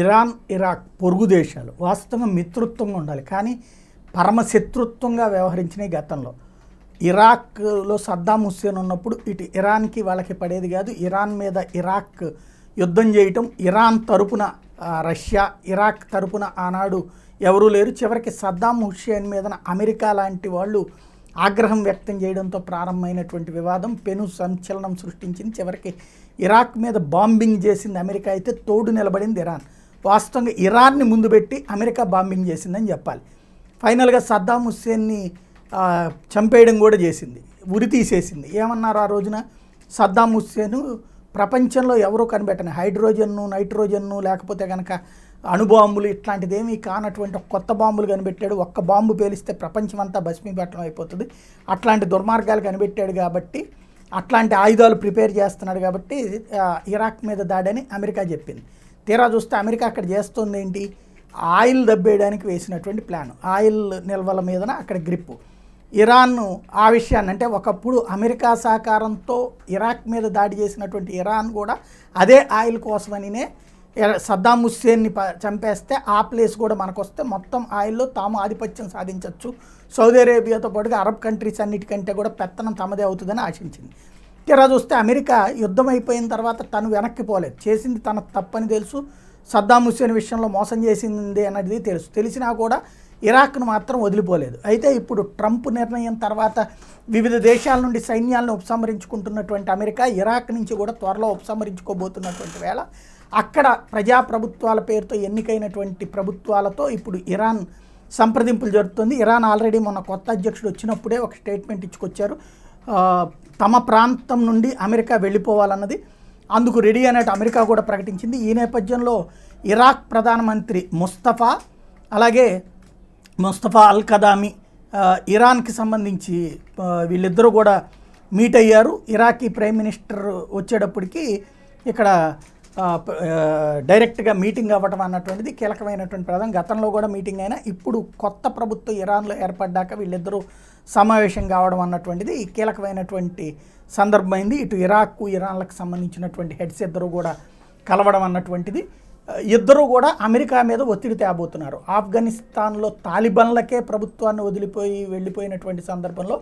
Iran Iraq పొరుగు దేశాలు వాస్తవంగా మిత్రుత్వంగా ఉండాలి కానీ పరమశత్రుత్వంగా వ్యవహరించినాయి గతంలో ఇరాక్లో సద్దాం హుస్సేన్ ఉన్నప్పుడు ఇటు ఇరాన్కి వాళ్ళకి పడేది కాదు ఇరాన్ మీద ఇరాక్ యుద్ధం చేయటం ఇరాన్ తరపున రష్యా ఇరాక్ తరపున ఆనాడు ఎవరూ లేరు చివరికి సద్దాం హుస్సేన్ మీదన అమెరికా లాంటి వాళ్ళు ఆగ్రహం వ్యక్తం చేయడంతో ప్రారంభమైనటువంటి వివాదం పెను సంచలనం సృష్టించింది చివరికి ఇరాక్ మీద బాంబింగ్ చేసింది అమెరికా అయితే తోడు నిలబడింది ఇరాన్ వాస్తవంగా ఇరాన్ని ముందు పెట్టి అమెరికా బాంబింగ్ చేసిందని చెప్పాలి ఫైనల్గా సద్దాం హుస్సేన్ని చంపేయడం కూడా చేసింది ఉరి తీసేసింది ఏమన్నారు ఆ రోజున సద్దాం హుస్సేన్ ప్రపంచంలో ఎవరో కనిపెట్టని హైడ్రోజన్ను నైట్రోజన్ను లేకపోతే కనుక అణుబాంబులు ఇట్లాంటిదేమీ కానటువంటి కొత్త బాంబులు కనిపెట్టాడు ఒక్క బాంబు పేలిస్తే ప్రపంచం అంతా భస్మీపట్టణం అయిపోతుంది అట్లాంటి దుర్మార్గాలు కనిపెట్టాడు కాబట్టి అట్లాంటి ఆయుధాలు ప్రిపేర్ చేస్తున్నాడు కాబట్టి ఇరాక్ మీద దాడని అమెరికా చెప్పింది తీరా చూస్తే అమెరికా అక్కడ చేస్తుంది ఏంటి ఆయిల్ దబ్బేయడానికి వేసినటువంటి ప్లాన్ ఆయిల్ నిల్వల మీదన అక్కడ గ్రిప్పు ఇరాన్ ఆ విషయాన్ని అంటే ఒకప్పుడు అమెరికా సహకారంతో ఇరాక్ మీద దాడి చేసినటువంటి ఇరాన్ కూడా అదే ఆయిల్ కోసమనినే సద్దాం హుస్సేన్ని చంపేస్తే ఆ ప్లేస్ కూడా మనకు వస్తే మొత్తం ఆయిల్లో తాము ఆధిపత్యం సాధించవచ్చు సౌదీ అరేబియాతో పాటుగా అరబ్ కంట్రీస్ అన్నిటికంటే కూడా పెత్తనం తమదే అవుతుందని ఆశించింది తీరా చూస్తే అమెరికా యుద్ధం అయిపోయిన తర్వాత తను వెనక్కి పోలేదు చేసింది తన తప్పని తెలుసు సద్దాం హుస్సేన్ విషయంలో మోసం చేసింది అన్నది తెలుసు తెలిసినా కూడా ఇరాక్ను మాత్రం వదిలిపోలేదు అయితే ఇప్పుడు ట్రంప్ నిర్ణయం తర్వాత వివిధ దేశాల నుండి సైన్యాలను ఉపసంహరించుకుంటున్నటువంటి అమెరికా ఇరాక్ నుంచి కూడా త్వరలో ఉపసంహరించుకోబోతున్నటువంటి వేళ అక్కడ ప్రజాప్రభుత్వాల పేరుతో ఎన్నికైనటువంటి ప్రభుత్వాలతో ఇప్పుడు ఇరాన్ సంప్రదింపులు జరుగుతుంది ఇరాన్ ఆల్రెడీ మొన్న కొత్త అధ్యక్షుడు వచ్చినప్పుడే ఒక స్టేట్మెంట్ ఇచ్చుకొచ్చారు తమ ప్రాంతం నుండి అమెరికా వెళ్ళిపోవాలన్నది అందుకు రెడీ అనేట్టు అమెరికా కూడా ప్రకటించింది ఈ నేపథ్యంలో ఇరాక్ ప్రధానమంత్రి ముస్తఫా అలాగే ముస్తఫా అల్ కదామి ఇరాన్కి సంబంధించి వీళ్ళిద్దరూ కూడా మీట్ అయ్యారు ఇరాకీ ప్రైమ్ మినిస్టర్ వచ్చేటప్పటికి ఇక్కడ డైరెక్ట్గా మీటింగ్ అవ్వటం అన్నటువంటిది కీలకమైనటువంటి ప్రధానం గతంలో కూడా మీటింగ్ అయినా ఇప్పుడు కొత్త ప్రభుత్వం ఇరాన్లో ఏర్పడ్డాక వీళ్ళిద్దరూ సమావేశం కావడం అన్నటువంటిది కీలకమైనటువంటి సందర్భమైంది ఇటు ఇరాక్ ఇరాన్లకు సంబంధించినటువంటి హెడ్స్ ఇద్దరు కూడా కలవడం అన్నటువంటిది ఇద్దరూ కూడా అమెరికా మీద ఒత్తిడి తేబోతున్నారు ఆఫ్ఘనిస్తాన్లో తాలిబన్లకే ప్రభుత్వాన్ని వదిలిపోయి వెళ్ళిపోయినటువంటి సందర్భంలో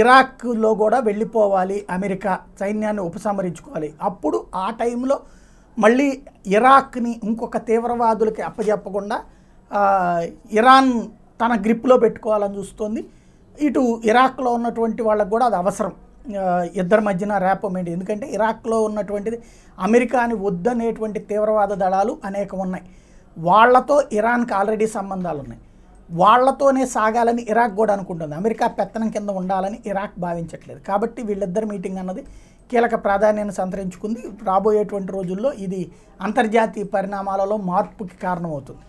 ఇరాక్లో కూడా వెళ్ళిపోవాలి అమెరికా సైన్యాన్ని ఉపసంహరించుకోవాలి అప్పుడు ఆ టైంలో మళ్ళీ ఇరాక్ని ఇంకొక తీవ్రవాదులకి అప్పజెప్పకుండా ఇరాన్ తన గ్రిప్లో పెట్టుకోవాలని చూస్తోంది ఇటు ఇరాక్లో ఉన్నటువంటి వాళ్ళకు కూడా అది అవసరం ఇద్దరి మధ్యన ర్యాపమేంటి ఎందుకంటే ఇరాక్లో ఉన్నటువంటిది అమెరికాని వద్దనేటువంటి తీవ్రవాద దళాలు అనేక ఉన్నాయి వాళ్లతో ఇరాన్కి ఆల్రెడీ సంబంధాలు ఉన్నాయి వాళ్లతోనే సాగాలని ఇరాక్ కూడా అనుకుంటుంది అమెరికా పెత్తనం కింద ఉండాలని ఇరాక్ భావించట్లేదు కాబట్టి వీళ్ళిద్దరు మీటింగ్ అన్నది కీలక ప్రాధాన్యాన్ని సంతరించుకుంది రాబోయేటువంటి రోజుల్లో ఇది అంతర్జాతీయ పరిణామాలలో మార్పుకి కారణమవుతుంది